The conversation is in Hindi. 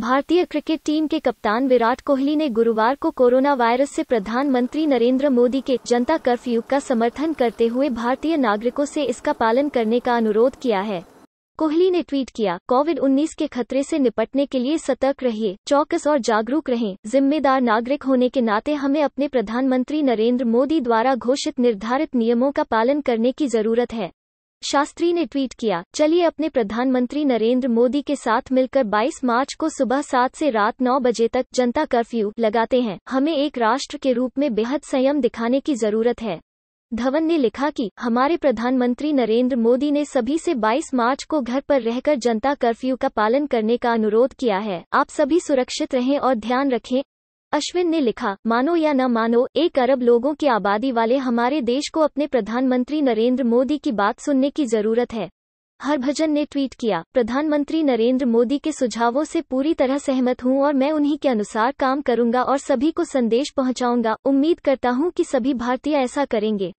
भारतीय क्रिकेट टीम के कप्तान विराट कोहली ने गुरुवार को कोरोना वायरस से प्रधानमंत्री नरेंद्र मोदी के जनता कर्फ्यू का समर्थन करते हुए भारतीय नागरिकों से इसका पालन करने का अनुरोध किया है कोहली ने ट्वीट किया कोविड 19 के खतरे से निपटने के लिए सतर्क रहिए चौकस और जागरूक रहें जिम्मेदार नागरिक होने के नाते हमें अपने प्रधानमंत्री नरेंद्र मोदी द्वारा घोषित निर्धारित नियमों का पालन करने की जरूरत है शास्त्री ने ट्वीट किया चलिए अपने प्रधानमंत्री नरेंद्र मोदी के साथ मिलकर 22 मार्च को सुबह सात से रात नौ बजे तक जनता कर्फ्यू लगाते हैं हमें एक राष्ट्र के रूप में बेहद संयम दिखाने की जरूरत है धवन ने लिखा कि हमारे प्रधानमंत्री नरेंद्र मोदी ने सभी से 22 मार्च को घर पर रहकर जनता कर्फ्यू का पालन करने का अनुरोध किया है आप सभी सुरक्षित रहें और ध्यान रखें अश्विन ने लिखा मानो या न मानो एक अरब लोगों की आबादी वाले हमारे देश को अपने प्रधानमंत्री नरेंद्र मोदी की बात सुनने की जरूरत है हरभजन ने ट्वीट किया प्रधानमंत्री नरेंद्र मोदी के सुझावों से पूरी तरह सहमत हूं और मैं उन्हीं के अनुसार काम करूंगा और सभी को संदेश पहुंचाऊंगा उम्मीद करता हूं कि सभी भारतीय ऐसा करेंगे